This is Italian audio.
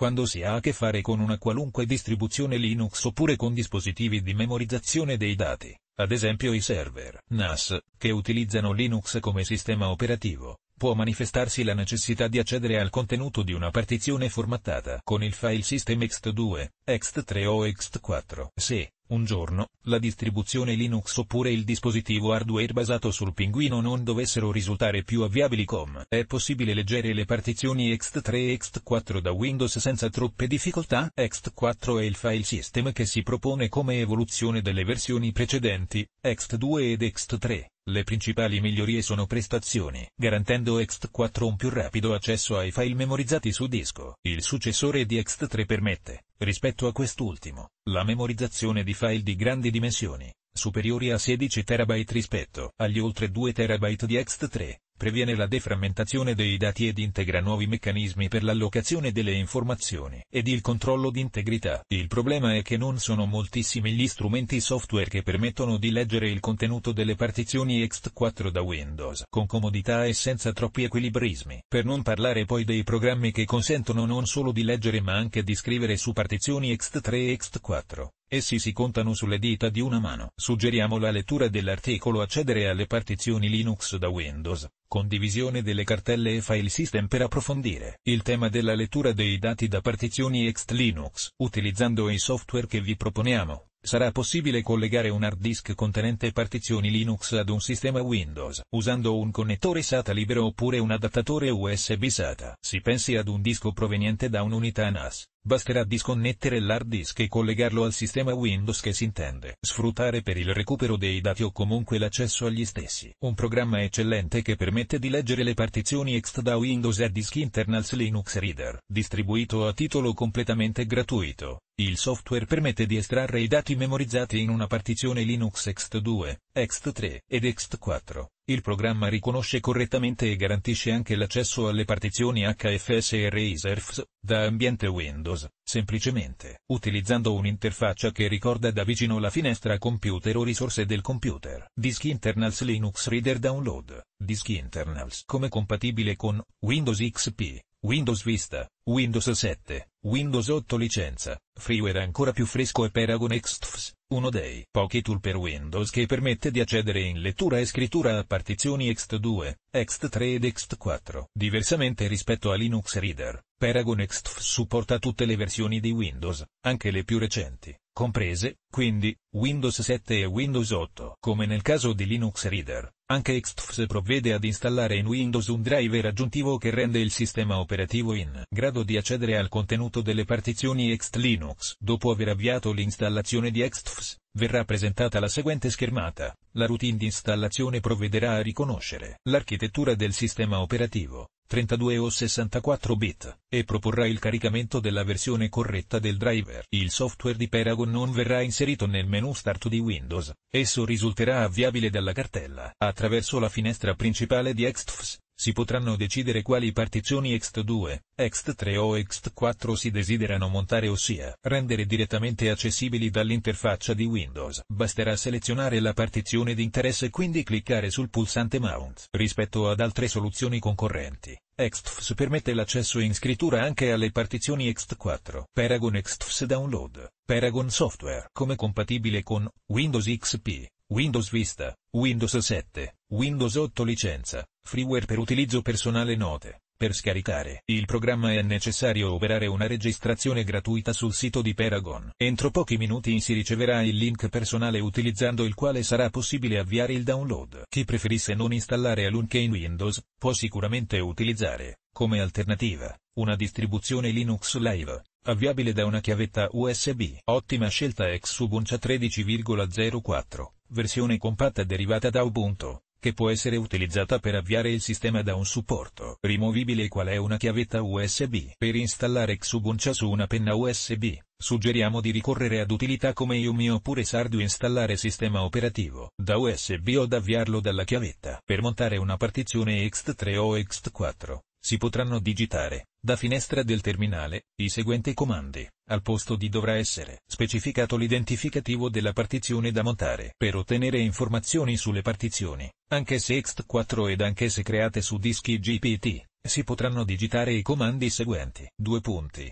quando si ha a che fare con una qualunque distribuzione Linux oppure con dispositivi di memorizzazione dei dati, ad esempio i server NAS, che utilizzano Linux come sistema operativo, può manifestarsi la necessità di accedere al contenuto di una partizione formattata con il file system ext2, ext3 o ext4. Se, un giorno, la distribuzione Linux oppure il dispositivo hardware basato sul pinguino non dovessero risultare più avviabili com, è possibile leggere le partizioni ext3 e ext4 da Windows senza troppe difficoltà. ext4 è il file system che si propone come evoluzione delle versioni precedenti, ext2 ed ext3 le principali migliorie sono prestazioni, garantendo ext 4 un più rapido accesso ai file memorizzati su disco. Il successore di ext 3 permette, rispetto a quest'ultimo, la memorizzazione di file di grandi dimensioni, superiori a 16 terabyte rispetto agli oltre 2 terabyte di Ext3, previene la deframmentazione dei dati ed integra nuovi meccanismi per l'allocazione delle informazioni ed il controllo di integrità. Il problema è che non sono moltissimi gli strumenti software che permettono di leggere il contenuto delle partizioni ext4 da Windows con comodità e senza troppi equilibrismi. Per non parlare poi dei programmi che consentono non solo di leggere ma anche di scrivere su partizioni ext3 e ext4. Essi si contano sulle dita di una mano. Suggeriamo la lettura dell'articolo Accedere alle partizioni Linux da Windows, condivisione delle cartelle e file system per approfondire il tema della lettura dei dati da partizioni ext Linux. Utilizzando i software che vi proponiamo, sarà possibile collegare un hard disk contenente partizioni Linux ad un sistema Windows, usando un connettore SATA libero oppure un adattatore USB SATA. Si pensi ad un disco proveniente da un'unità NAS, Basterà disconnettere l'hard disk e collegarlo al sistema Windows che si intende sfruttare per il recupero dei dati o comunque l'accesso agli stessi. Un programma eccellente che permette di leggere le partizioni ext da Windows a Disk Internals Linux Reader, distribuito a titolo completamente gratuito. Il software permette di estrarre i dati memorizzati in una partizione Linux ext2, ext3 ed ext4 il programma riconosce correttamente e garantisce anche l'accesso alle partizioni HFS e Razerfs, da ambiente Windows, semplicemente utilizzando un'interfaccia che ricorda da vicino la finestra computer o risorse del computer. Disk Internals Linux Reader Download, Disk Internals come compatibile con Windows XP. Windows Vista, Windows 7, Windows 8 licenza, freeware ancora più fresco e Paragon XFS, uno dei pochi tool per Windows che permette di accedere in lettura e scrittura a partizioni ext2, ext3 ed ext4. Diversamente rispetto a Linux Reader, Paragon XFS supporta tutte le versioni di Windows, anche le più recenti, comprese, quindi, Windows 7 e Windows 8. Come nel caso di Linux Reader, anche XTFS provvede ad installare in Windows un driver aggiuntivo che rende il sistema operativo in grado di accedere al contenuto delle partizioni XT Linux. Dopo aver avviato l'installazione di XTFS, verrà presentata la seguente schermata. La routine di installazione provvederà a riconoscere l'architettura del sistema operativo, 32 o 64 bit, e proporrà il caricamento della versione corretta del driver. Il software di Paragon non verrà inserito nel menu Start di Windows, esso risulterà avviabile dalla cartella attraverso la finestra principale di Extfs si potranno decidere quali partizioni ext 2, ext 3 o ext 4 si desiderano montare ossia rendere direttamente accessibili dall'interfaccia di Windows. Basterà selezionare la partizione di interesse e quindi cliccare sul pulsante Mount. Rispetto ad altre soluzioni concorrenti, Extfs permette l'accesso in scrittura anche alle partizioni ext 4, Paragon Extfs Download, Paragon Software, come compatibile con Windows XP, Windows Vista, Windows 7, Windows 8 licenza, Freeware per utilizzo personale note. Per scaricare il programma è necessario operare una registrazione gratuita sul sito di Paragon. Entro pochi minuti si riceverà il link personale utilizzando il quale sarà possibile avviare il download. Chi preferisse non installare Alunche in Windows, può sicuramente utilizzare, come alternativa, una distribuzione Linux Live, avviabile da una chiavetta USB. Ottima scelta ex Ubuntu 13.04, versione compatta derivata da Ubuntu che può essere utilizzata per avviare il sistema da un supporto rimovibile qual è una chiavetta USB. Per installare Xubuncia su una penna USB, suggeriamo di ricorrere ad utilità come Yumi oppure Sardu installare sistema operativo da USB o ad avviarlo dalla chiavetta. Per montare una partizione ext3 o ext4, si potranno digitare, da finestra del terminale, i seguenti comandi. Al posto di dovrà essere specificato l'identificativo della partizione da montare. Per ottenere informazioni sulle partizioni, anche se Ext4 ed anche se create su dischi GPT, si potranno digitare i comandi seguenti. Due punti.